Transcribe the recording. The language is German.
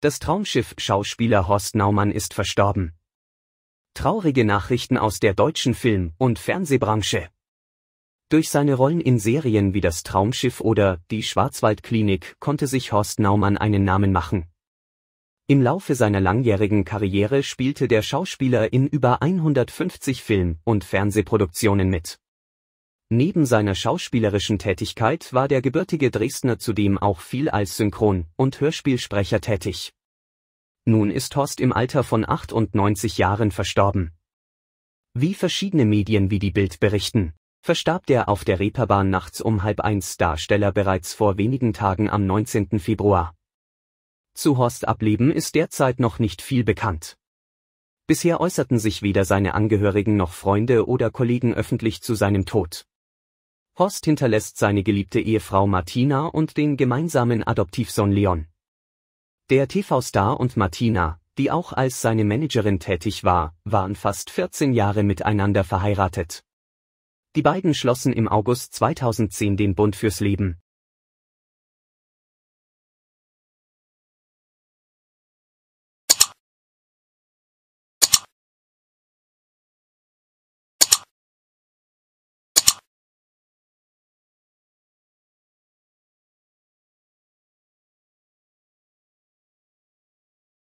Das Traumschiff Schauspieler Horst Naumann ist verstorben. Traurige Nachrichten aus der deutschen Film- und Fernsehbranche. Durch seine Rollen in Serien wie das Traumschiff oder die Schwarzwaldklinik konnte sich Horst Naumann einen Namen machen. Im Laufe seiner langjährigen Karriere spielte der Schauspieler in über 150 Film- und Fernsehproduktionen mit. Neben seiner schauspielerischen Tätigkeit war der gebürtige Dresdner zudem auch viel als Synchron- und Hörspielsprecher tätig. Nun ist Horst im Alter von 98 Jahren verstorben. Wie verschiedene Medien wie die Bild berichten, verstarb der auf der Reeperbahn nachts um halb eins Darsteller bereits vor wenigen Tagen am 19. Februar. Zu Horst Ableben ist derzeit noch nicht viel bekannt. Bisher äußerten sich weder seine Angehörigen noch Freunde oder Kollegen öffentlich zu seinem Tod. Horst hinterlässt seine geliebte Ehefrau Martina und den gemeinsamen Adoptivsohn Leon. Der TV-Star und Martina, die auch als seine Managerin tätig war, waren fast 14 Jahre miteinander verheiratet. Die beiden schlossen im August 2010 den Bund fürs Leben.